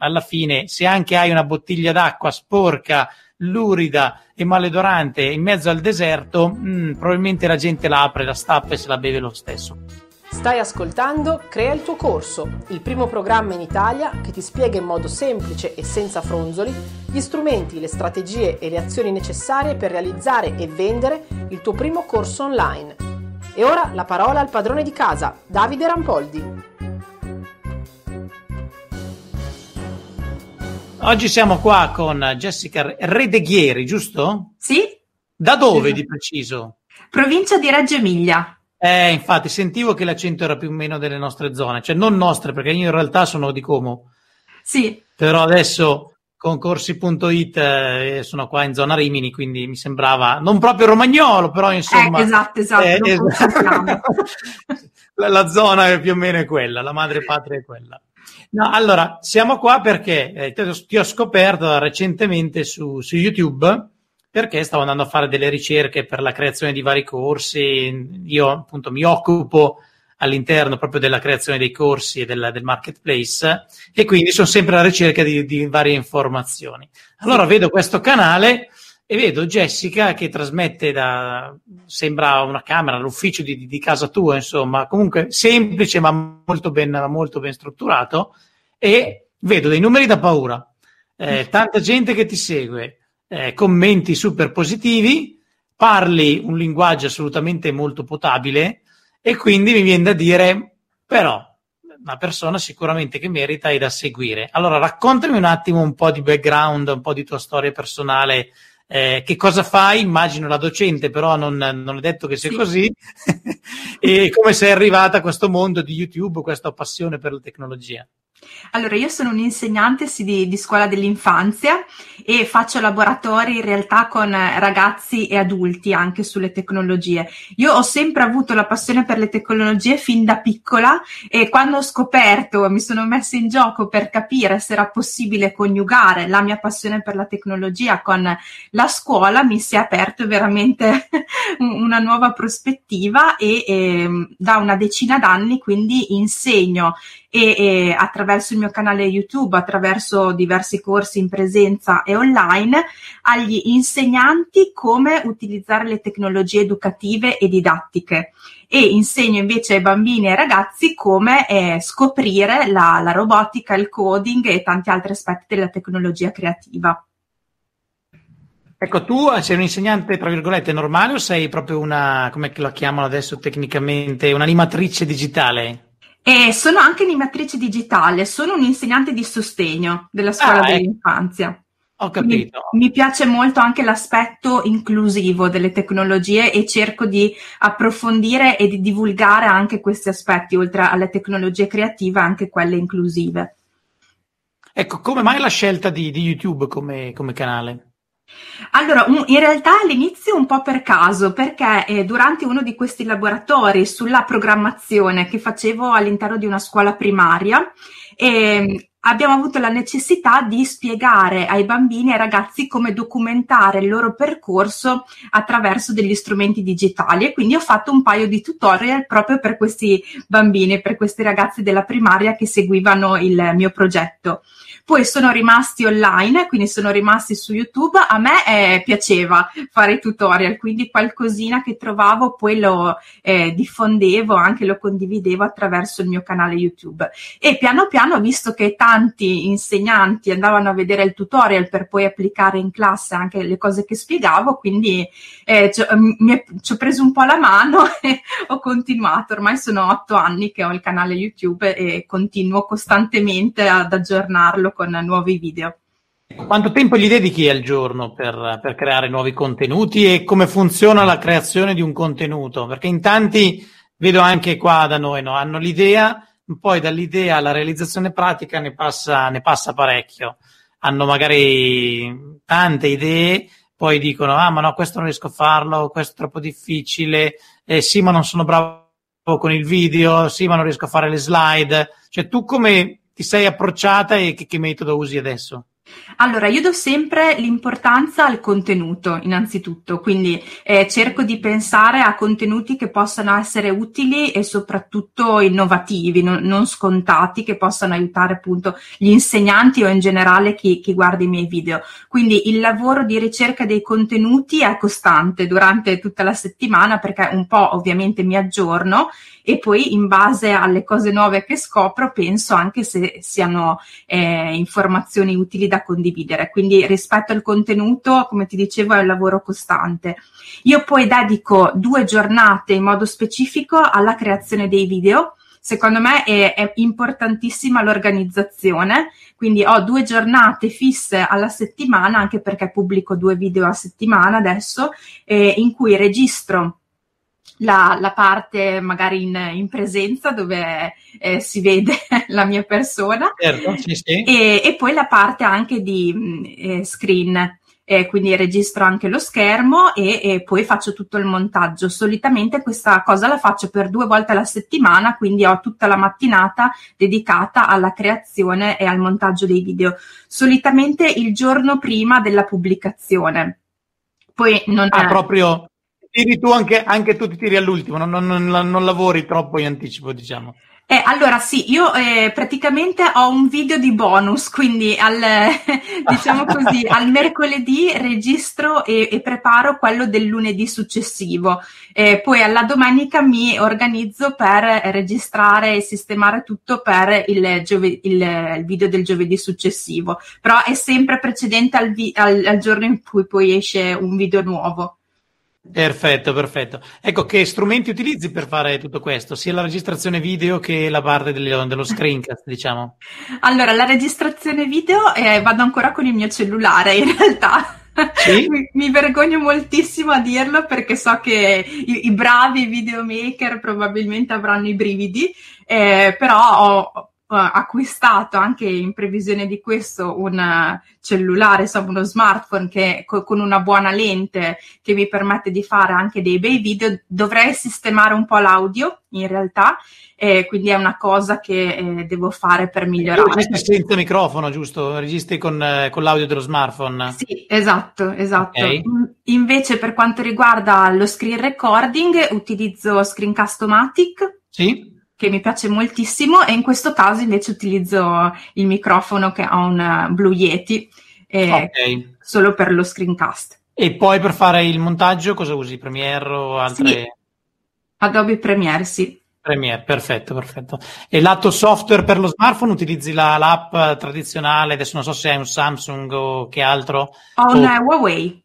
alla fine, se anche hai una bottiglia d'acqua sporca, lurida e maledorante in mezzo al deserto, mh, mm, probabilmente la gente la apre, la stappa e se la beve lo stesso. Stai ascoltando Crea il tuo corso, il primo programma in Italia che ti spiega in modo semplice e senza fronzoli gli strumenti, le strategie e le azioni necessarie per realizzare e vendere il tuo primo corso online. E ora la parola al padrone di casa, Davide Rampoldi. Oggi siamo qua con Jessica Redeghieri, giusto? Sì. Da dove sì. di preciso? Provincia di Reggio Emilia. Eh, infatti, sentivo che l'accento era più o meno delle nostre zone, cioè non nostre, perché io in realtà sono di Como. Sì. Però adesso concorsi.it eh, sono qua in zona Rimini, quindi mi sembrava non proprio romagnolo, però insomma. Eh, esatto, esatto. Eh, esatto. la, la zona più o meno quella, la madre patria è quella. No, allora, siamo qua perché eh, ti, ho, scoperto recentemente su, su, YouTube perché stavo andando a fare delle ricerche per la creazione di vari corsi. Io appunto mi occupo all'interno proprio della creazione dei corsi e del, del marketplace e quindi sono sempre alla ricerca di, di varie informazioni. Allora vedo questo canale e vedo Jessica che trasmette da sembra una camera, l'ufficio di, di, casa tua, insomma, comunque semplice ma molto ben, molto ben strutturato e vedo dei numeri da paura, eh, tanta gente che ti segue, eh, commenti super positivi, parli un linguaggio assolutamente molto potabile e quindi mi viene da dire però una persona sicuramente che merita e da seguire. Allora raccontami un attimo un po' di background, un po' di tua storia personale, eh, che cosa fai? Immagino la docente, però non, non è detto che sia sì. così. e come sei arrivata a questo mondo di YouTube, questa passione per la tecnologia? Allora, io sono un'insegnante sì, di, di, scuola dell'infanzia e faccio laboratori in realtà con eh, ragazzi e adulti anche sulle tecnologie. Io ho sempre avuto la passione per le tecnologie fin da piccola e quando ho scoperto, mi sono messa in gioco per capire se era possibile coniugare la mia passione per la tecnologia con la scuola, mi si è aperto veramente una nuova prospettiva e eh, da una decina d'anni quindi insegno e, e attraverso il mio canale YouTube, attraverso diversi corsi in presenza e online, agli insegnanti come utilizzare le tecnologie educative e didattiche e insegno invece ai bambini e ai ragazzi come eh, scoprire la, la, robotica, il coding e tanti altri aspetti della tecnologia creativa. Ecco, tu sei un insegnante, tra virgolette, normale o sei proprio una, come la chiamano adesso tecnicamente, un'animatrice digitale? E sono anche animatrice digitale, sono un'insegnante di sostegno della scuola ah, ecco. dell'infanzia. Ho capito. Mi, mi, piace molto anche l'aspetto inclusivo delle tecnologie e cerco di approfondire e di divulgare anche questi aspetti, oltre alle tecnologie creative, anche quelle inclusive. Ecco, come mai la scelta di, di YouTube come, come canale? Allora, in realtà all'inizio un po' per caso, perché eh, durante uno di questi laboratori sulla programmazione che facevo all'interno di una scuola primaria, eh, abbiamo avuto la necessità di spiegare ai bambini e ai ragazzi come documentare il loro percorso attraverso degli strumenti digitali e quindi ho fatto un paio di tutorial proprio per questi bambini, per questi ragazzi della primaria che seguivano il mio progetto. Poi sono rimasti online, quindi sono rimasti su YouTube. A me eh, piaceva fare i tutorial, quindi qualcosina che trovavo poi lo eh, diffondevo, anche lo condividevo attraverso il mio canale YouTube. E piano piano, visto che età tanti insegnanti andavano a vedere il tutorial per poi applicare in classe anche le cose che spiegavo, quindi eh, ci, ho mm, preso un po' la mano e ho continuato. Ormai sono otto anni che ho il canale YouTube e continuo costantemente ad aggiornarlo con nuovi video. Quanto tempo gli dedichi al giorno per, per, creare nuovi contenuti e come funziona la creazione di un contenuto? Perché in tanti, vedo anche qua da noi, no? hanno l'idea, poi dall'idea alla realizzazione pratica ne passa, ne passa parecchio. Hanno magari tante idee, poi dicono, ah ma no, questo non riesco a farlo, questo è troppo difficile, eh, sì ma non sono bravo con il video, sì ma non riesco a fare le slide. Cioè tu come ti sei approcciata e che, che metodo usi adesso? Allora, io do sempre l'importanza al contenuto, innanzitutto, quindi eh, cerco di pensare a contenuti che possano essere utili e soprattutto innovativi, non, non scontati, che possano aiutare appunto gli insegnanti o in generale chi, chi, guarda i miei video. Quindi il lavoro di ricerca dei contenuti è costante durante tutta la settimana perché un po' ovviamente mi aggiorno e poi in base alle cose nuove che scopro penso anche se siano eh, informazioni utili da condividere. Quindi rispetto al contenuto, come ti dicevo, è un lavoro costante. Io poi dedico due giornate in modo specifico alla creazione dei video secondo me è, è, importantissima l'organizzazione, quindi ho due giornate fisse alla settimana, anche perché pubblico due video a settimana adesso, eh, in cui registro la, la, parte magari in, in presenza dove eh, si vede la mia persona certo, sì, sì. E, e, poi la parte anche di mm, eh, screen. Eh, quindi registro anche lo schermo e, e, poi faccio tutto il montaggio. Solitamente questa cosa la faccio per due volte alla settimana, quindi ho tutta la mattinata dedicata alla creazione e al montaggio dei video. Solitamente il giorno prima della pubblicazione. Poi non ah, è... proprio tiri tu anche, anche tu ti tiri all'ultimo, non, non, non, non lavori troppo in anticipo, diciamo. Eh, allora sì, io eh, praticamente ho un video di bonus, quindi al, diciamo così, al mercoledì registro e, e, preparo quello del lunedì successivo. Eh, poi alla domenica mi organizzo per registrare e sistemare tutto per il, giove- il, il video del giovedì successivo, però è sempre precedente al, vi- al, al giorno in cui poi esce un video nuovo. Perfetto, perfetto. Ecco, che strumenti utilizzi per fare tutto questo, sia la registrazione video che la parte dello, screencast, diciamo? Allora, la registrazione video eh, vado ancora con il mio cellulare, in realtà. Sì? Mi, mi vergogno moltissimo a dirlo perché so che i, i bravi videomaker probabilmente avranno i brividi, eh, però ho, eh, acquistato anche in previsione di questo un eh, cellulare, insomma uno smartphone che, con una buona lente che mi permette di fare anche dei bei video, dovrei sistemare un po' l'audio in realtà, eh, quindi è una cosa che eh, devo fare per ecco, migliorare. Registri senza microfono, giusto? Registri con, eh, con, l'audio dello smartphone? Sì, esatto, esatto. Okay. Mm, invece per quanto riguarda lo screen recording utilizzo Screencast-O-Matic. Sì che mi piace moltissimo e in questo caso invece utilizzo il microfono che ha un eh, Blue Yeti eh, okay. solo per lo screencast. E poi per fare il montaggio cosa usi? Premiere o altre? Sì. Adobe Premiere, sì. Premiere, perfetto, perfetto. E lato software per lo smartphone utilizzi la, l'app eh, tradizionale? Adesso non so se hai un Samsung o che altro. Ho un o... Eh, Huawei.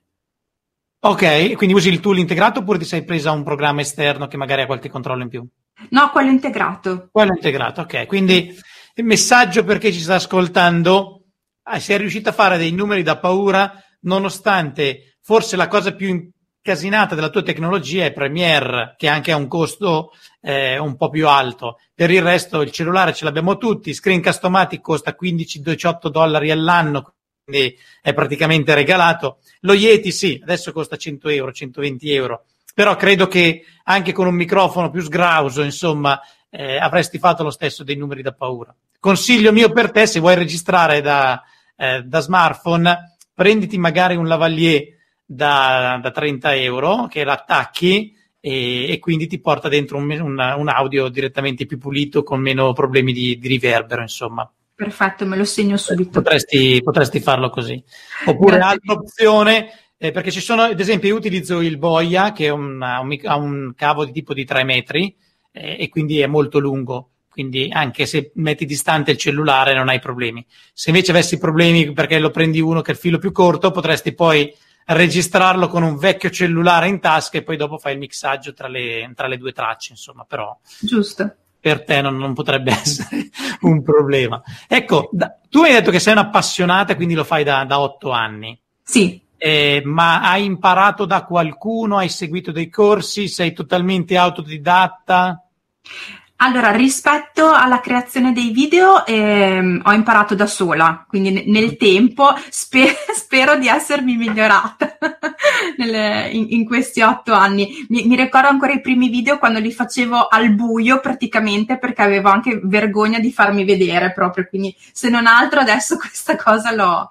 Ok, quindi usi il tool integrato oppure ti sei presa un programma esterno che magari ha qualche controllo in più? No, quello integrato. Quello integrato, ok. Quindi il messaggio per chi ci sta ascoltando, ah, si è riuscito a fare dei numeri da paura, nonostante forse la cosa più incasinata della tua tecnologia è Premiere, che anche ha un costo eh, un po' più alto. Per il resto il cellulare ce l'abbiamo tutti, Screencastomatic costa 15-18 dollari all'anno, quindi è praticamente regalato. Lo Yeti sì, adesso costa 100 euro, 120 euro però credo che anche con un microfono più sgrauso, insomma, eh, avresti fatto lo stesso dei numeri da paura. Consiglio mio per te, se vuoi registrare da, eh, da smartphone, prenditi magari un lavalier da, da 30 euro che l'attacchi e, e, quindi ti porta dentro un, un, un, audio direttamente più pulito con meno problemi di, di riverbero, insomma. Perfetto, me lo segno subito. Potresti, potresti farlo così. Oppure Grazie. opzione eh, perché ci sono, ad esempio, io utilizzo il boia che un, ha, un, ha un, cavo di tipo di 3 metri eh, e quindi è molto lungo. Quindi anche se metti distante il cellulare non hai problemi. Se invece avessi problemi perché lo prendi uno che è il filo più corto, potresti poi registrarlo con un vecchio cellulare in tasca e poi dopo fai il mixaggio tra le, tra le due tracce, insomma, però. Giusto. Per te non, non potrebbe essere un problema. Ecco, da, tu hai detto che sei un'appassionata, quindi lo fai da otto anni. Sì eh, ma hai imparato da qualcuno, hai seguito dei corsi, sei totalmente autodidatta? Allora, rispetto alla creazione dei video, ehm, ho imparato da sola, quindi nel tempo spe- spero di essermi migliorata nelle, in, in, questi otto anni. Mi, mi, ricordo ancora i primi video quando li facevo al buio praticamente perché avevo anche vergogna di farmi vedere proprio, quindi se non altro adesso questa cosa l'ho,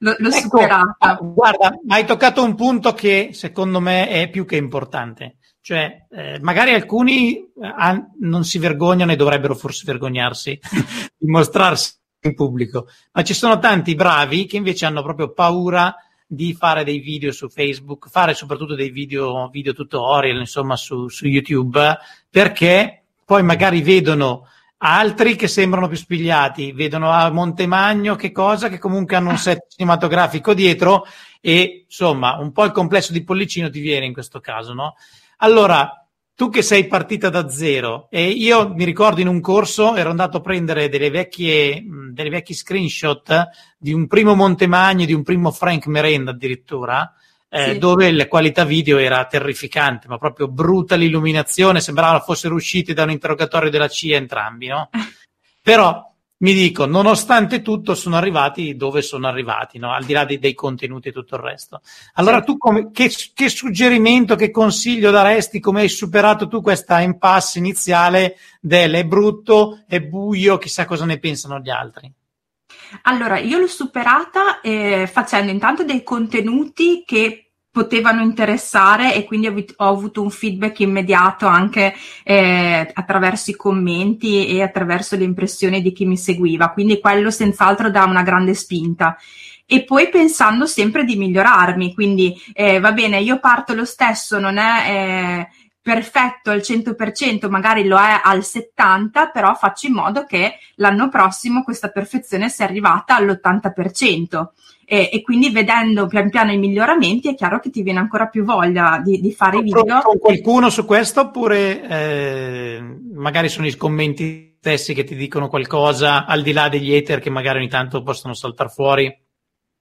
l'ho, l'ho ecco, superata. Guarda, hai toccato un punto che secondo me è più che importante cioè, eh, magari alcuni eh, han, non si vergognano e dovrebbero forse vergognarsi di mostrarsi in pubblico, ma ci sono tanti bravi che invece hanno proprio paura di fare dei video su Facebook, fare soprattutto dei video, video tutorial, insomma, su, su YouTube, perché poi magari vedono altri che sembrano più spigliati, vedono a Montemagno che cosa, che comunque hanno un set cinematografico dietro e insomma un po' il complesso di Pollicino ti viene in questo caso, no? Allora, tu che sei partita da zero, e io mi ricordo in un corso ero andato a prendere delle vecchie, delle vecchie screenshot di un primo Montemagno, di un primo Frank Merenda addirittura, eh, sì. dove la qualità video era terrificante, ma proprio brutta l'illuminazione, sembrava fossero usciti da un interrogatorio della CIA entrambi, no? Però mi dico, nonostante tutto, sono arrivati dove sono arrivati, no? al di là dei, dei, contenuti e tutto il resto. Allora, sì. tu come, che, che, suggerimento, che consiglio daresti? Come hai superato tu questa impasse iniziale del è brutto, è buio, chissà cosa ne pensano gli altri? Allora, io l'ho superata eh, facendo intanto dei contenuti che potevano interessare e quindi ho avuto un feedback immediato anche eh, attraverso i commenti e attraverso le impressioni di chi mi seguiva, quindi quello senz'altro dà una grande spinta. E poi pensando sempre di migliorarmi, quindi eh, va bene, io parto lo stesso, non è... Eh, perfetto al 100%, magari lo è al 70%, però faccio in modo che l'anno prossimo questa perfezione sia arrivata all'80% e, e, quindi vedendo pian piano i miglioramenti è chiaro che ti viene ancora più voglia di, di fare video. Con qualcuno su questo oppure eh, magari sono i commenti stessi che ti dicono qualcosa al di là degli hater che magari ogni tanto possono saltare fuori?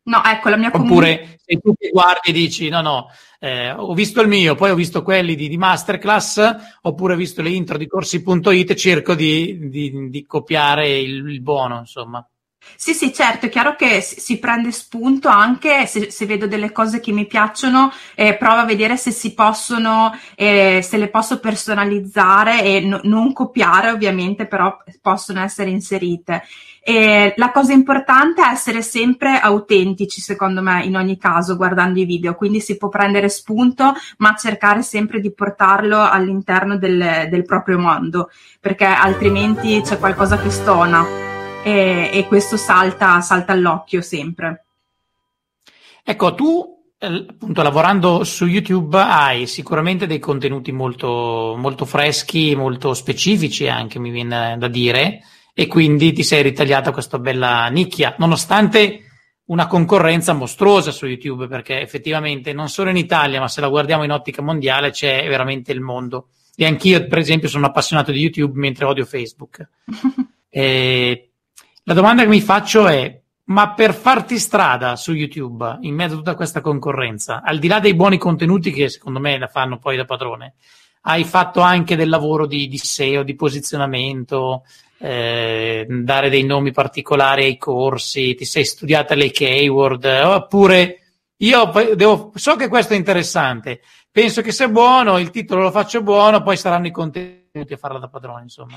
No, ecco, la mia Oppure comunità... se tu ti guardi e dici no, no, eh, ho visto il mio, poi ho visto quelli di, di, Masterclass, oppure ho visto le intro di corsi.it cerco di, di, di copiare il, il buono, insomma. Sì, sì, certo, è chiaro che si prende spunto anche se, se vedo delle cose che mi piacciono, eh, provo a vedere se si possono, eh, se le posso personalizzare e no, non copiare ovviamente, però possono essere inserite. E la cosa importante è essere sempre autentici, secondo me, in ogni caso, guardando i video, quindi si può prendere spunto, ma cercare sempre di portarlo all'interno del, del proprio mondo, perché altrimenti c'è qualcosa che stona e, e questo salta, salta all'occhio sempre. Ecco, tu eh, appunto lavorando su YouTube hai sicuramente dei contenuti molto, molto freschi, molto specifici anche mi viene da dire e quindi ti sei ritagliata questa bella nicchia nonostante una concorrenza mostruosa su YouTube perché effettivamente non solo in Italia ma se la guardiamo in ottica mondiale c'è veramente il mondo e anch'io per esempio sono appassionato di YouTube mentre odio Facebook e eh, la domanda che mi faccio è, ma per farti strada su YouTube, in mezzo a tutta questa concorrenza, al di là dei buoni contenuti che secondo me la fanno poi da padrone, hai fatto anche del lavoro di, di SEO, di posizionamento, eh, dare dei nomi particolari ai corsi, ti sei studiata le keyword, oppure io devo, so che questo è interessante, penso che sia buono, il titolo lo faccio buono, poi saranno i contenuti a farla da padrone, insomma.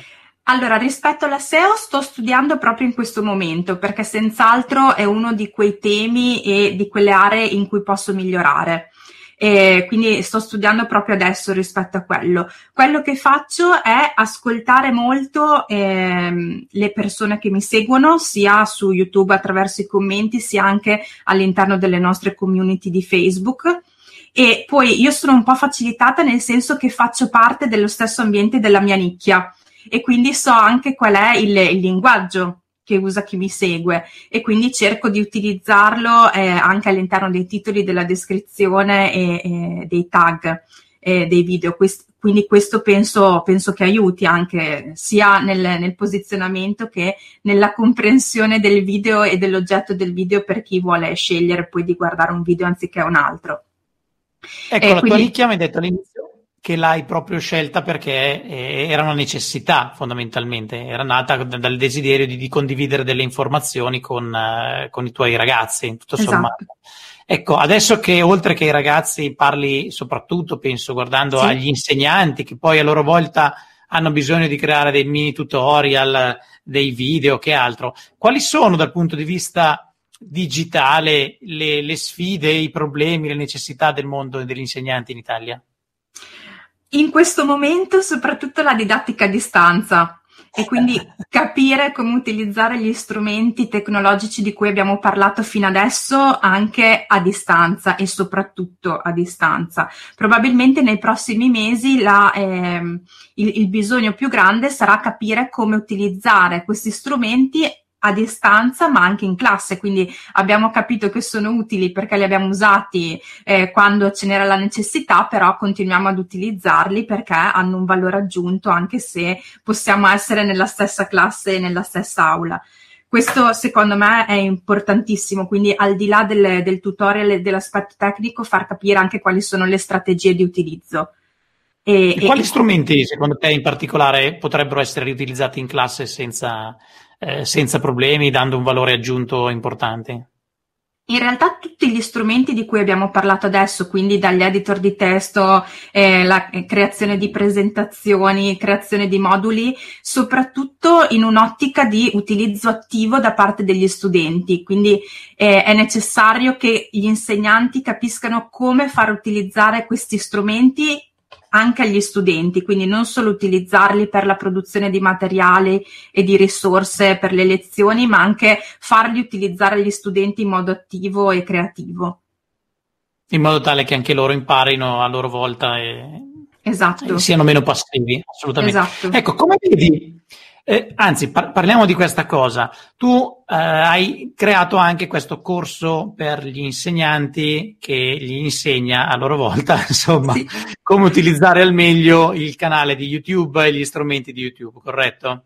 Allora, rispetto alla SEO sto studiando proprio in questo momento perché senz'altro è uno di quei temi e di quelle aree in cui posso migliorare. E quindi sto studiando proprio adesso rispetto a quello. Quello che faccio è ascoltare molto ehm, le persone che mi seguono, sia su YouTube attraverso i commenti, sia anche all'interno delle nostre community di Facebook e poi io sono un po' facilitata nel senso che faccio parte dello stesso ambiente della mia nicchia e quindi so anche qual è il, il linguaggio che usa chi mi segue e quindi cerco di utilizzarlo eh, anche all'interno dei titoli della descrizione e, e dei tag eh, dei video. Quest- quindi questo penso, penso, che aiuti anche sia nel, nel, posizionamento che nella comprensione del video e dell'oggetto del video per chi vuole scegliere poi di guardare un video anziché un altro. Ecco, eh, la quindi... tua nicchia mi hai detto all'inizio che l'hai proprio scelta perché eh, era una necessità fondamentalmente, era nata dal desiderio di, di condividere delle informazioni con, eh, con, i tuoi ragazzi, tutto esatto. sommato. Esatto. Ecco, adesso che oltre che ai ragazzi parli soprattutto, penso, guardando sì. agli insegnanti che poi a loro volta hanno bisogno di creare dei mini tutorial, dei video, che altro, quali sono dal punto di vista digitale le, le sfide, i problemi, le necessità del mondo degli insegnanti in Italia? in questo momento soprattutto la didattica a distanza e quindi capire come utilizzare gli strumenti tecnologici di cui abbiamo parlato fino adesso anche a distanza e soprattutto a distanza. Probabilmente nei prossimi mesi la, eh, il, il bisogno più grande sarà capire come utilizzare questi strumenti a distanza ma anche in classe, quindi abbiamo capito che sono utili perché li abbiamo usati eh, quando ce n'era la necessità, però continuiamo ad utilizzarli perché hanno un valore aggiunto anche se possiamo essere nella stessa classe e nella stessa aula. Questo secondo me è importantissimo, quindi al di là del, del tutorial e dell'aspetto tecnico far capire anche quali sono le strategie di utilizzo. E, e quali e... strumenti secondo te in particolare potrebbero essere riutilizzati in classe senza eh, senza problemi, dando un valore aggiunto importante? In realtà tutti gli strumenti di cui abbiamo parlato adesso, quindi dagli editor di testo, eh, la eh, creazione di presentazioni, creazione di moduli, soprattutto in un'ottica di utilizzo attivo da parte degli studenti. Quindi eh, è necessario che gli insegnanti capiscano come far utilizzare questi strumenti anche agli studenti, quindi non solo utilizzarli per la produzione di materiali e di risorse per le lezioni, ma anche farli utilizzare agli studenti in modo attivo e creativo. In modo tale che anche loro imparino a loro volta e, esatto. e siano meno passivi, assolutamente. Esatto. Ecco, come vedi eh, anzi, par- parliamo di questa cosa. Tu eh, hai creato anche questo corso per gli insegnanti che gli insegna a loro volta, insomma, sì. come utilizzare al meglio il canale di YouTube e gli strumenti di YouTube, corretto?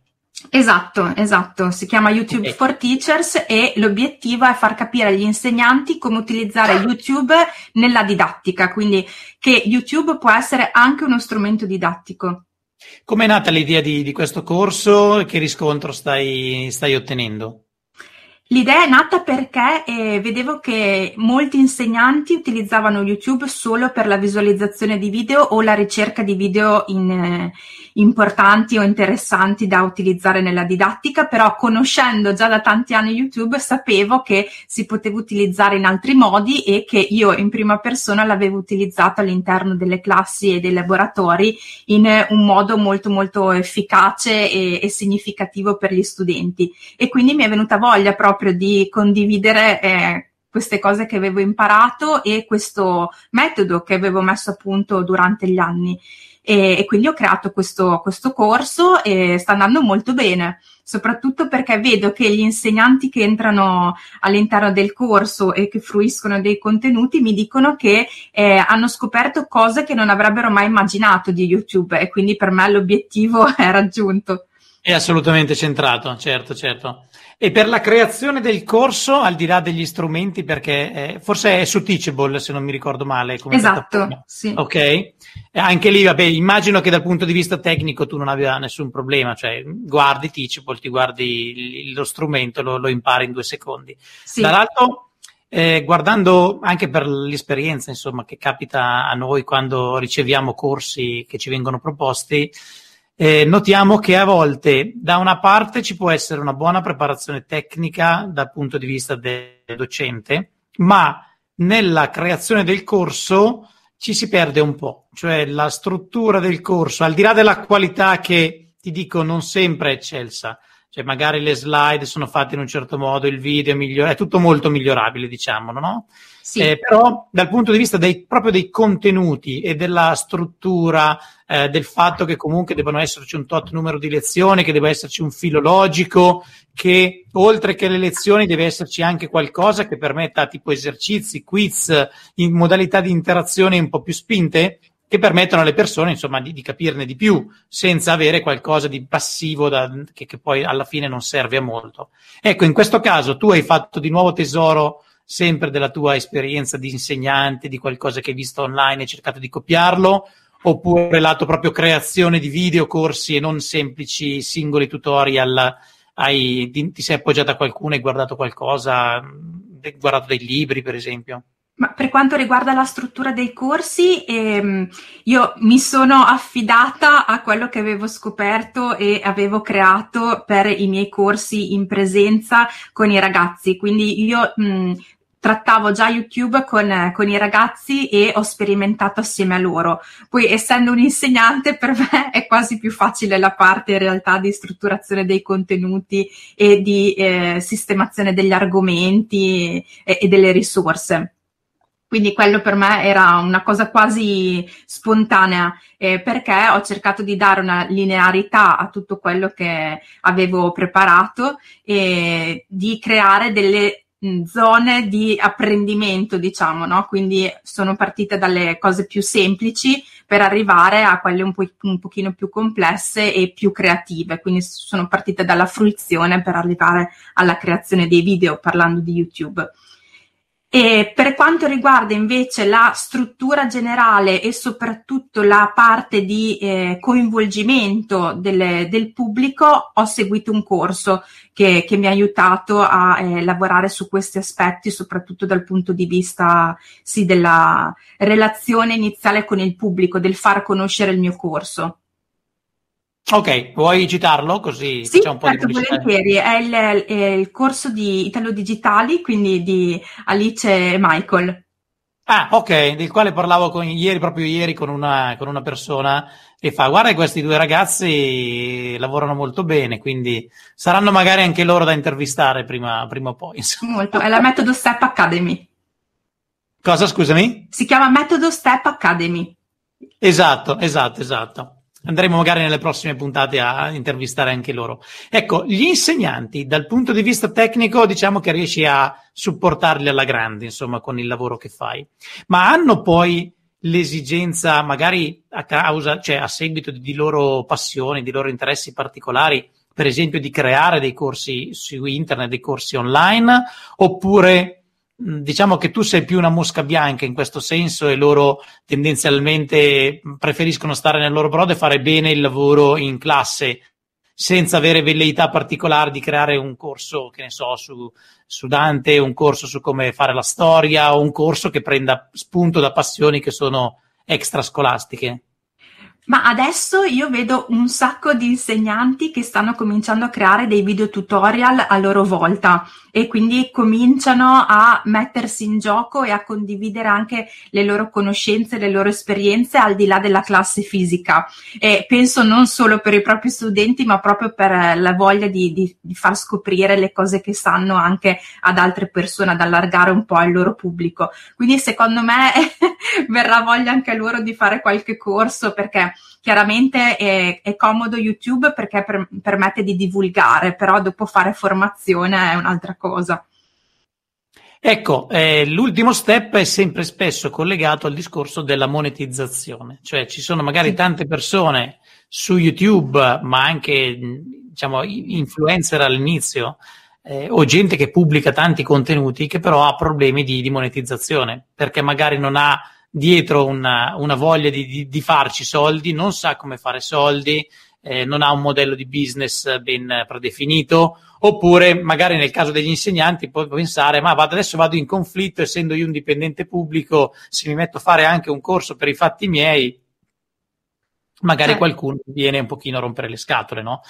Esatto, esatto, si chiama YouTube okay. for Teachers e l'obiettivo è far capire agli insegnanti come utilizzare YouTube nella didattica, quindi che YouTube può essere anche uno strumento didattico. Com'è nata l'idea di, di questo corso e che riscontro stai, stai ottenendo? L'idea è nata perché eh, vedevo che molti insegnanti utilizzavano YouTube solo per la visualizzazione di video o la ricerca di video in, eh, importanti o interessanti da utilizzare nella didattica, però conoscendo già da tanti anni YouTube sapevo che si poteva utilizzare in altri modi e che io in prima persona l'avevo utilizzato all'interno delle classi e dei laboratori in un modo molto molto efficace e, e significativo per gli studenti. E quindi mi è venuta voglia proprio di condividere eh, queste cose che avevo imparato e questo metodo che avevo messo a punto durante gli anni e, e quindi ho creato questo, questo corso e sta andando molto bene soprattutto perché vedo che gli insegnanti che entrano all'interno del corso e che fruiscono dei contenuti mi dicono che eh, hanno scoperto cose che non avrebbero mai immaginato di YouTube e quindi per me l'obiettivo è raggiunto. È assolutamente centrato, certo, certo. E per la creazione del corso, al di là degli strumenti, perché eh, forse è su Teachable, se non mi ricordo male. esatto, sì. Ok. E anche lì, vabbè, immagino che dal punto di vista tecnico tu non abbia nessun problema, cioè guardi Teachable, ti guardi lo strumento, lo, lo, impari in due secondi. Sì. Dall'altro, eh, guardando anche per l'esperienza, insomma, che capita a noi quando riceviamo corsi che ci vengono proposti, eh, notiamo che a volte da una parte ci può essere una buona preparazione tecnica dal punto di vista del docente, ma nella creazione del corso ci si perde un po', cioè la struttura del corso, al di là della qualità che ti dico non sempre è eccelsa, cioè magari le slide sono fatte in un certo modo, il video è migliore, è tutto molto migliorabile, diciamo, no? Sì. Eh, però dal punto di vista dei, proprio dei contenuti e della struttura, eh, del fatto che comunque debbano esserci un tot numero di lezioni, che debba esserci un filo logico, che oltre che le lezioni deve esserci anche qualcosa che permetta tipo esercizi, quiz, in modalità di interazione un po' più spinte, che permettono alle persone insomma, di, di, capirne di più senza avere qualcosa di passivo da, che, che, poi alla fine non serve a molto. Ecco, in questo caso tu hai fatto di nuovo tesoro sempre della tua esperienza di insegnante, di qualcosa che hai visto online e cercato di copiarlo, oppure lato proprio creazione di video, corsi e non semplici singoli tutorial, hai, ti, sei appoggiato a qualcuno, hai guardato qualcosa, hai guardato dei libri per esempio? Ma per quanto riguarda la struttura dei corsi, ehm, io mi sono affidata a quello che avevo scoperto e avevo creato per i miei corsi in presenza con i ragazzi. Quindi io mh, mm, trattavo già YouTube con, con, i ragazzi e ho sperimentato assieme a loro. Poi, essendo un insegnante, per me è quasi più facile la parte in realtà di strutturazione dei contenuti e di eh, sistemazione degli argomenti e, e delle risorse. Quindi quello per me era una cosa quasi spontanea, eh, perché ho cercato di dare una linearità a tutto quello che avevo preparato e di creare delle zone di apprendimento, diciamo, no? Quindi sono partita dalle cose più semplici per arrivare a quelle un, po- un pochino più complesse e più creative. Quindi sono partita dalla fruizione per arrivare alla creazione dei video parlando di YouTube. E per quanto riguarda invece la struttura generale e soprattutto la parte di eh, coinvolgimento del, del, pubblico, ho seguito un corso che, che mi ha aiutato a eh, lavorare su questi aspetti, soprattutto dal punto di vista sì, della relazione iniziale con il pubblico, del far conoscere il mio corso. Ok, vuoi citarlo così sì, facciamo un po' certo, di pubblicità? volentieri, è il, è il, corso di Italo Digitali, quindi di Alice e Michael. Ah, ok, del quale parlavo con, ieri, proprio ieri con una, con una persona e fa, guarda questi due ragazzi lavorano molto bene, quindi saranno magari anche loro da intervistare prima, prima o poi. Molto, è la Metodo Step Academy. Cosa, scusami? Si chiama Metodo Step Academy. Esatto, esatto, esatto andremo magari nelle prossime puntate a intervistare anche loro. Ecco, gli insegnanti, dal punto di vista tecnico, diciamo che riesci a supportarli alla grande, insomma, con il lavoro che fai, ma hanno poi l'esigenza, magari a causa, cioè a seguito di loro passioni, di loro interessi particolari, per esempio di creare dei corsi su internet, dei corsi online, oppure Mm, diciamo che tu sei più una mosca bianca in questo senso e loro tendenzialmente mm, preferiscono stare nel loro brodo e fare bene il lavoro in classe senza avere velleità particolari di creare un corso, che ne so, su, su Dante, un corso su come fare la storia, o un corso che prenda spunto da passioni che sono extrascolastiche. Ma adesso io vedo un sacco di insegnanti che stanno cominciando a creare dei video tutorial a loro volta e quindi cominciano a mettersi in gioco e a condividere anche le loro conoscenze, le loro esperienze al di là della classe fisica. E penso non solo per i propri studenti, ma proprio per la voglia di, di, di far scoprire le cose che sanno anche ad altre persone, ad allargare un po' il loro pubblico. Quindi secondo me verrà voglia anche loro di fare qualche corso perché chiaramente è, è comodo YouTube perché per, permette di divulgare, però dopo fare formazione è un'altra cosa. Ecco, eh, l'ultimo step è sempre spesso collegato al discorso della monetizzazione, cioè ci sono magari sì. tante persone su YouTube, ma anche diciamo influencer all'inizio eh, o gente che pubblica tanti contenuti che però ha problemi di, di monetizzazione perché magari non ha dietro una, una voglia di, di, di, farci soldi, non sa come fare soldi, eh, non ha un modello di business ben predefinito, oppure magari nel caso degli insegnanti può pensare ma vado, adesso vado in conflitto, essendo io un dipendente pubblico, se mi metto a fare anche un corso per i fatti miei, magari eh. qualcuno viene un pochino a rompere le scatole, no?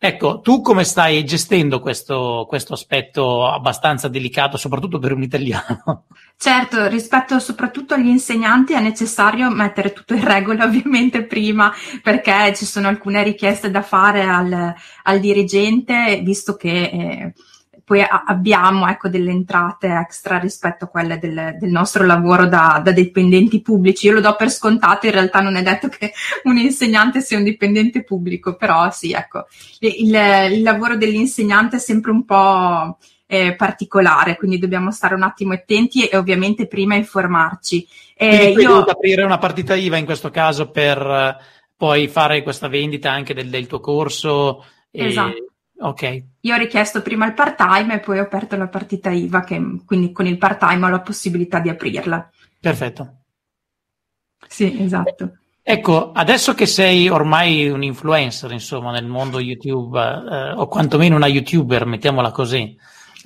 Ecco, tu come stai gestendo questo, questo aspetto abbastanza delicato, soprattutto per un italiano? Certo, rispetto soprattutto agli insegnanti è necessario mettere tutto in regola ovviamente prima perché ci sono alcune richieste da fare al, al dirigente, visto che... Eh, poi a- abbiamo ecco, delle entrate extra rispetto a quelle del, del nostro lavoro da, da, dipendenti pubblici. Io lo do per scontato, in realtà non è detto che un insegnante sia un dipendente pubblico, però sì, ecco, il, il lavoro dell'insegnante è sempre un po'... Eh, particolare, quindi dobbiamo stare un attimo attenti e ovviamente prima informarci. Eh, quindi io... aprire una partita IVA in questo caso per eh, poi fare questa vendita anche del, del tuo corso. E... Esatto. Ok. Io ho richiesto prima il part time e poi ho aperto la partita IVA, che quindi con il part time ho la possibilità di aprirla. Perfetto. Sì, esatto. Ecco, adesso che sei ormai un influencer, insomma, nel mondo YouTube, eh, o quantomeno una YouTuber, mettiamola così,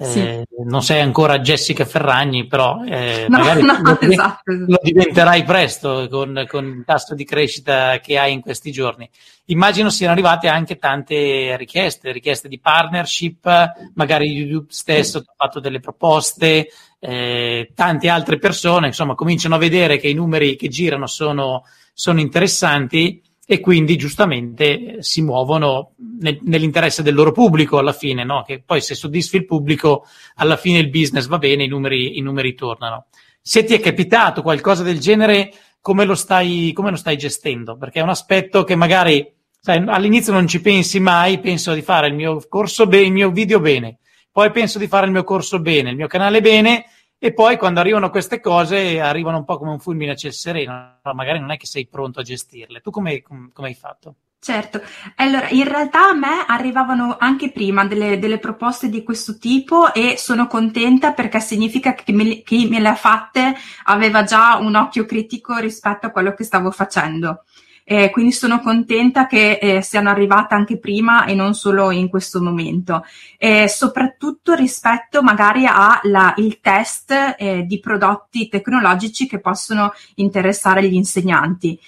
eh, sì. non sei ancora Jessica Ferragni, però eh, no, no, lo, esatto, esatto. lo, diventerai presto con, con, il tasso di crescita che hai in questi giorni. Immagino siano arrivate anche tante richieste, richieste di partnership, magari YouTube stesso sì. ha fatto delle proposte, eh, tante altre persone, insomma, cominciano a vedere che i numeri che girano sono, sono interessanti e quindi giustamente si muovono nel, nell'interesse del loro pubblico alla fine, no? che poi se soddisfi il pubblico alla fine il business va bene, i numeri, i numeri tornano. Se ti è capitato qualcosa del genere, come lo, stai, come lo stai gestendo? Perché è un aspetto che magari sai, all'inizio non ci pensi mai, penso di fare il mio corso bene, il mio video bene, poi penso di fare il mio corso bene, il mio canale bene, e poi quando arrivano queste cose, arrivano un po' come un fulmine a ciel sereno, magari non è che sei pronto a gestirle. Tu come, come hai fatto? Certo, allora in realtà a me arrivavano anche prima delle, delle, proposte di questo tipo e sono contenta perché significa che me, chi me le ha fatte aveva già un occhio critico rispetto a quello che stavo facendo eh, quindi sono contenta che eh, siano arrivate anche prima e non solo in questo momento, eh, soprattutto rispetto magari al test eh, di prodotti tecnologici che possono interessare gli insegnanti.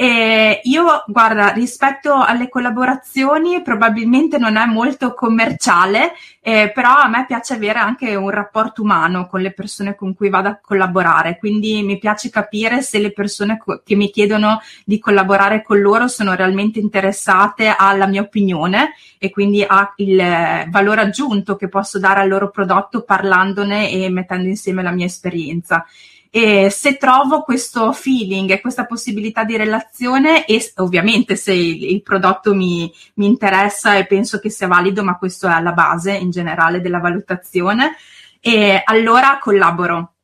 E io, guarda, rispetto alle collaborazioni, probabilmente non è molto commerciale, eh, però a me piace avere anche un rapporto umano con le persone con cui vado a collaborare, quindi mi piace capire se le persone co- che mi chiedono di collaborare con loro sono realmente interessate alla mia opinione e quindi al eh, valore aggiunto che posso dare al loro prodotto parlandone e mettendo insieme la mia esperienza. E se trovo questo feeling e questa possibilità di relazione, e ovviamente se il, il prodotto mi, mi interessa e penso che sia valido, ma questo è alla base in generale della valutazione, e allora collaboro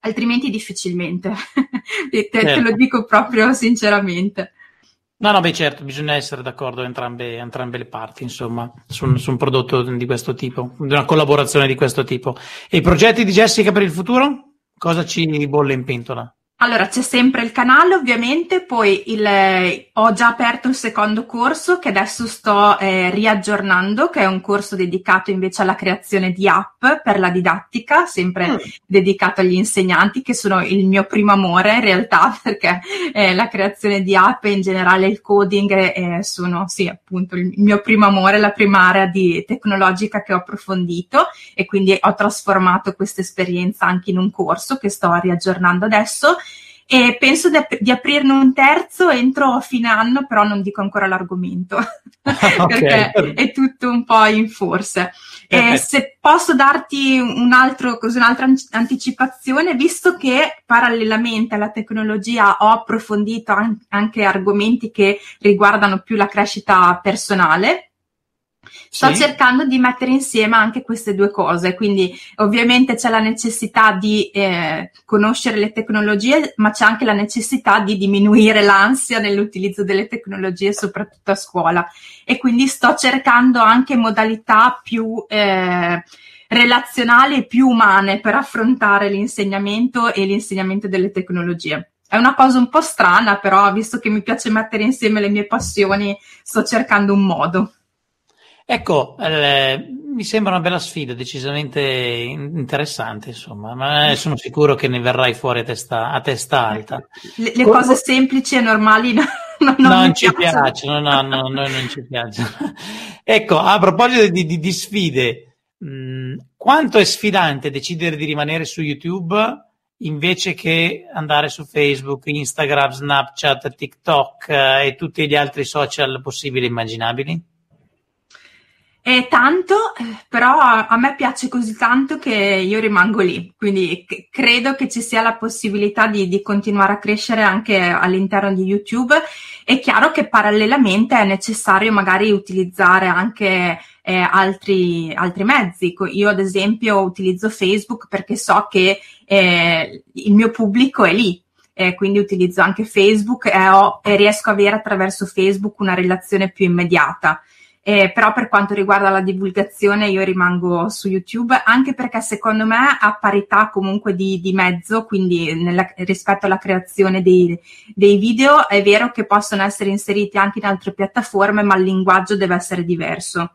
altrimenti difficilmente. te, certo. te, lo certo. dico proprio sinceramente. No, no, beh, certo, bisogna essere d'accordo entrambe, entrambe le parti, insomma, su su un, prodotto di questo tipo, di una collaborazione di questo tipo. E i progetti di Jessica per il futuro? Cosa ci bolle in pentola? Allora, c'è sempre il canale ovviamente, poi il, eh, ho già aperto il secondo corso che adesso sto eh, riaggiornando, che è un corso dedicato invece alla creazione di app per la didattica, sempre mm. dedicato agli insegnanti, che sono il mio primo amore in realtà, perché eh, la creazione di app e in generale il coding eh, sono, sì, appunto, il mio primo amore, la prima area di tecnologica che ho approfondito e quindi ho trasformato questa esperienza anche in un corso che sto riaggiornando adesso e penso di, ap- di, aprirne un terzo entro fine anno, però non dico ancora l'argomento, okay. perché è tutto un po' in forse. Okay. Eh, eh. se posso darti un altro, un'altra anticipazione, visto che parallelamente alla tecnologia ho approfondito anche argomenti che riguardano più la crescita personale, Sto sì. cercando di mettere insieme anche queste due cose, quindi ovviamente c'è la necessità di eh, conoscere le tecnologie, ma c'è anche la necessità di diminuire l'ansia nell'utilizzo delle tecnologie, soprattutto a scuola. E quindi sto cercando anche modalità più eh, relazionali e più umane per affrontare l'insegnamento e l'insegnamento delle tecnologie. È una cosa un po' strana, però visto che mi piace mettere insieme le mie passioni, sto cercando un modo. Ecco, eh, mi sembra una bella sfida, decisamente interessante, insomma, ma eh, sono sicuro che ne verrai fuori a testa, a testa alta. Le, le Con... cose semplici e normali no, non, non, non ci piacciono, no, no, noi non ci piacciono. ecco, a proposito di, di, di sfide, mh, mm, quanto è sfidante decidere di rimanere su YouTube invece che andare su Facebook, Instagram, Snapchat, TikTok eh, e tutti gli altri social possibili e immaginabili? È tanto, però a me piace così tanto che io rimango lì, quindi c- credo che ci sia la possibilità di, di, continuare a crescere anche all'interno di YouTube. È chiaro che parallelamente è necessario magari utilizzare anche eh, altri, altri, mezzi. Io ad esempio utilizzo Facebook perché so che eh, il mio pubblico è lì, eh, quindi utilizzo anche Facebook e, ho, e riesco a avere attraverso Facebook una relazione più immediata eh, però per quanto riguarda la divulgazione io rimango su YouTube, anche perché secondo me a parità comunque di, di mezzo, quindi nella, rispetto alla creazione dei, dei, video, è vero che possono essere inseriti anche in altre piattaforme, ma il linguaggio deve essere diverso.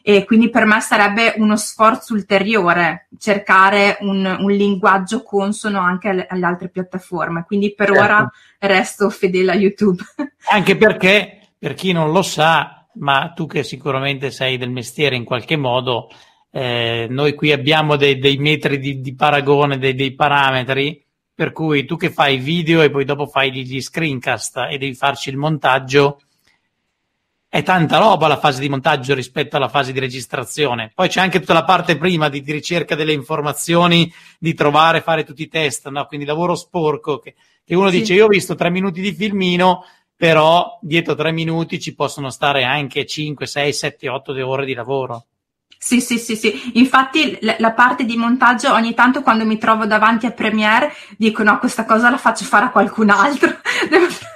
E quindi per me sarebbe uno sforzo ulteriore cercare un, un linguaggio consono anche alle, alle, altre piattaforme. Quindi per certo. ora resto fedele a YouTube. Anche perché, per chi non lo sa, ma tu che sicuramente sei del mestiere in qualche modo, eh, noi qui abbiamo dei, dei metri di, di paragone, dei, dei, parametri, per cui tu che fai video e poi dopo fai gli screencast e devi farci il montaggio, è tanta roba la fase di montaggio rispetto alla fase di registrazione. Poi c'è anche tutta la parte prima di, di ricerca delle informazioni, di trovare, fare tutti i test, no? quindi lavoro sporco, che, che uno sì. dice io ho visto tre minuti di filmino, però dietro tre minuti ci possono stare anche 5, 6, 7, 8 ore di lavoro. Sì, sì, sì, sì. Infatti la, la parte di montaggio ogni tanto quando mi trovo davanti a Premiere dico no, questa cosa la faccio fare a qualcun altro.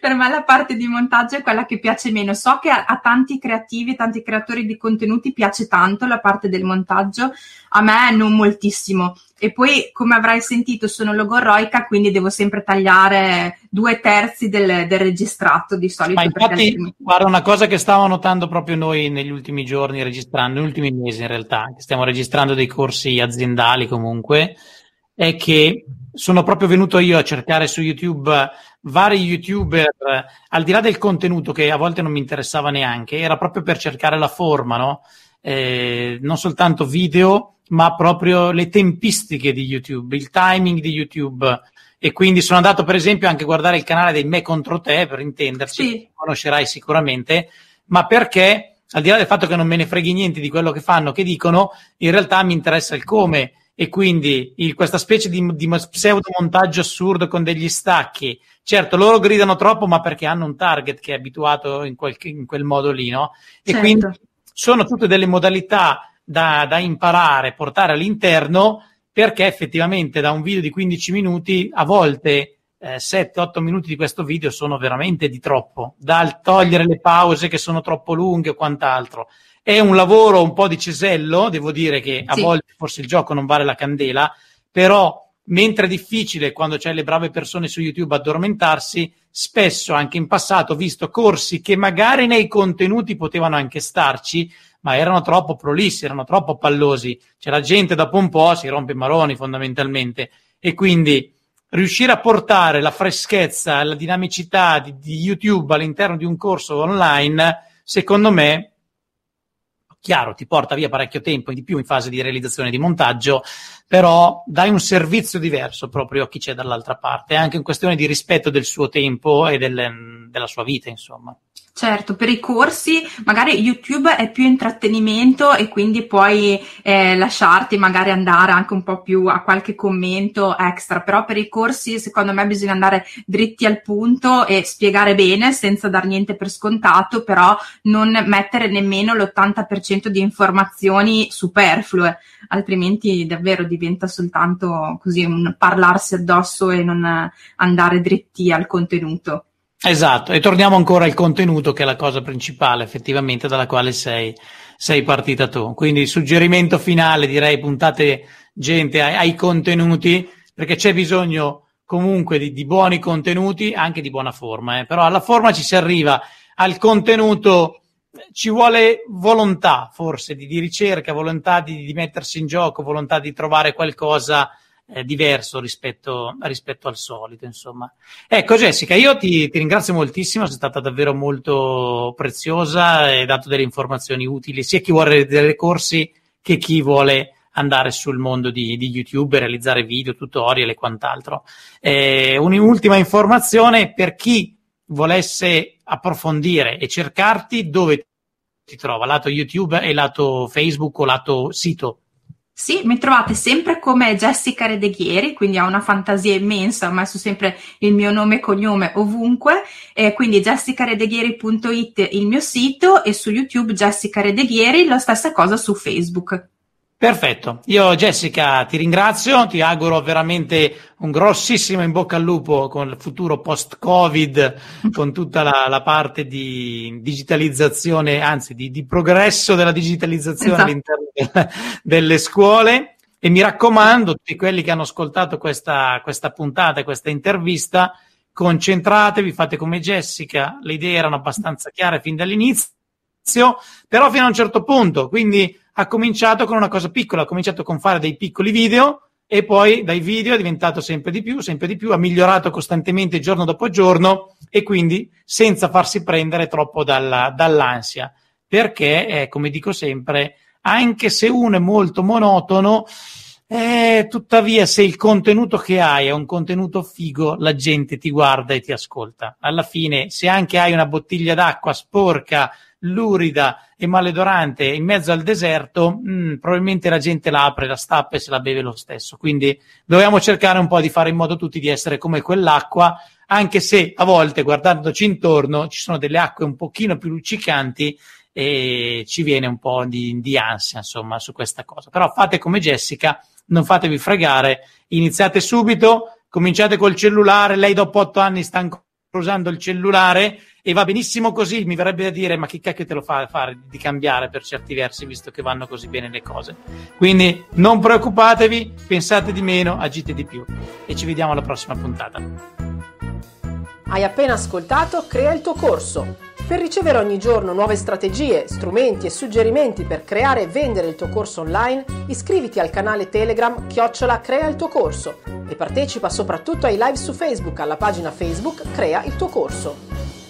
per me la parte di montaggio è quella che piace meno. So che a, a tanti creativi e tanti creatori di contenuti piace tanto la parte del montaggio, a me non moltissimo. E poi, come avrai sentito, sono logorroica, quindi devo sempre tagliare due terzi del, del registrato di solito. Ma infatti, altrimenti... guarda, una cosa che stavamo notando proprio noi negli ultimi giorni, registrando, negli ultimi mesi in realtà, che stiamo registrando dei corsi aziendali comunque, è che sono proprio venuto io a cercare su YouTube vari youtuber, al di là del contenuto che a volte non mi interessava neanche, era proprio per cercare la forma, no? Eh, non soltanto video, ma proprio le tempistiche di YouTube, il timing di YouTube. E quindi sono andato, per esempio, anche a guardare il canale dei Me contro te, per intenderci, sì. conoscerai sicuramente, ma perché, al di là del fatto che non me ne freghi niente di quello che fanno, che dicono, in realtà mi interessa il come e quindi il, questa specie di, di pseudo-montaggio assurdo con degli stacchi. Certo, loro gridano troppo, ma perché hanno un target che è abituato in quel, in quel modo lì, no? E certo. quindi sono tutte delle modalità da, da imparare, portare all'interno, perché effettivamente da un video di 15 minuti, a volte eh, 7-8 minuti di questo video sono veramente di troppo, dal togliere le pause che sono troppo lunghe o quant'altro. È un lavoro un po' di cesello, devo dire che a sì. volte forse il gioco non vale la candela, però mentre è difficile quando c'è le brave persone su YouTube addormentarsi, spesso anche in passato ho visto corsi che magari nei contenuti potevano anche starci, ma erano troppo prolissi, erano troppo pallosi. C'è la gente dopo un po' si rompe i maroni fondamentalmente e quindi riuscire a portare la freschezza, la dinamicità di, di YouTube all'interno di un corso online, secondo me chiaro, ti porta via parecchio tempo in di più in fase di realizzazione e di montaggio, però dai un servizio diverso proprio a chi c'è dall'altra parte, anche in questione di rispetto del suo tempo e del, della sua vita, insomma. Certo, per i corsi magari YouTube è più intrattenimento e quindi puoi eh, lasciarti magari andare anche un po' più a qualche commento extra, però per i corsi secondo me bisogna andare dritti al punto e spiegare bene senza dar niente per scontato, però non mettere nemmeno l'80% di informazioni superflue, altrimenti davvero diventa soltanto così un parlarsi addosso e non andare dritti al contenuto. Esatto, e torniamo ancora al contenuto che è la cosa principale effettivamente dalla quale sei, sei partita tu. Quindi suggerimento finale, direi puntate gente ai, ai contenuti perché c'è bisogno comunque di, di, buoni contenuti, anche di buona forma, eh. però alla forma ci si arriva, al contenuto ci vuole volontà forse di, di ricerca, volontà di, di mettersi in gioco, volontà di trovare qualcosa eh, diverso rispetto, rispetto, al solito, insomma. Ecco Jessica, io ti, ti ringrazio moltissimo, sei stata davvero molto preziosa, hai dato delle informazioni utili, sia chi vuole vedere corsi che chi vuole andare sul mondo di, di, YouTube, realizzare video, tutorial e quant'altro. Eh, un'ultima informazione per chi volesse approfondire e cercarti dove ti trova, lato YouTube e lato Facebook o lato sito sì, mi trovate sempre come Jessica Redeghieri, quindi ho una fantasia immensa, ho messo sempre il mio nome e cognome ovunque, eh, quindi jessicaredeghieri.it il mio sito e su YouTube Jessica Redeghieri, la stessa cosa su Facebook. Perfetto, io Jessica ti ringrazio, ti auguro veramente un grossissimo in bocca al lupo con il futuro post-Covid, con tutta la, la parte di digitalizzazione, anzi di, di progresso della digitalizzazione esatto. all'interno de, delle scuole. E mi raccomando, tutti quelli che hanno ascoltato questa, questa puntata, questa intervista, concentratevi, fate come Jessica, le idee erano abbastanza chiare fin dall'inizio, però fino a un certo punto, quindi ha cominciato con una cosa piccola, ha cominciato con fare dei piccoli video e poi dai video è diventato sempre di più, sempre di più, ha migliorato costantemente giorno dopo giorno e quindi senza farsi prendere troppo dalla, dall'ansia, perché, eh, come dico sempre, anche se uno è molto monotono, eh, tuttavia, se il contenuto che hai è un contenuto figo, la gente ti guarda e ti ascolta. Alla fine, se anche hai una bottiglia d'acqua sporca, lurida e maledorante in mezzo al deserto, mh, mm, probabilmente la gente la apre, la stappa e se la beve lo stesso. Quindi dobbiamo cercare un po' di fare in modo tutti di essere come quell'acqua, anche se a volte guardandoci intorno ci sono delle acque un pochino più luccicanti e ci viene un po' di, di ansia, insomma, su questa cosa. Però fate come Jessica non fatevi fregare, iniziate subito, cominciate col cellulare, lei dopo otto anni sta ancora usando il cellulare e va benissimo così, mi verrebbe da dire ma che cacchio te lo fa fare di cambiare per certi versi visto che vanno così bene le cose. Quindi non preoccupatevi, pensate di meno, agite di più e ci vediamo alla prossima puntata. Hai appena ascoltato Crea il tuo corso per ricevere ogni giorno nuove strategie, strumenti e suggerimenti per creare e vendere il tuo corso online, iscriviti al canale Telegram Chiocciola Crea il tuo corso e partecipa soprattutto ai live su Facebook alla pagina Facebook Crea il tuo corso.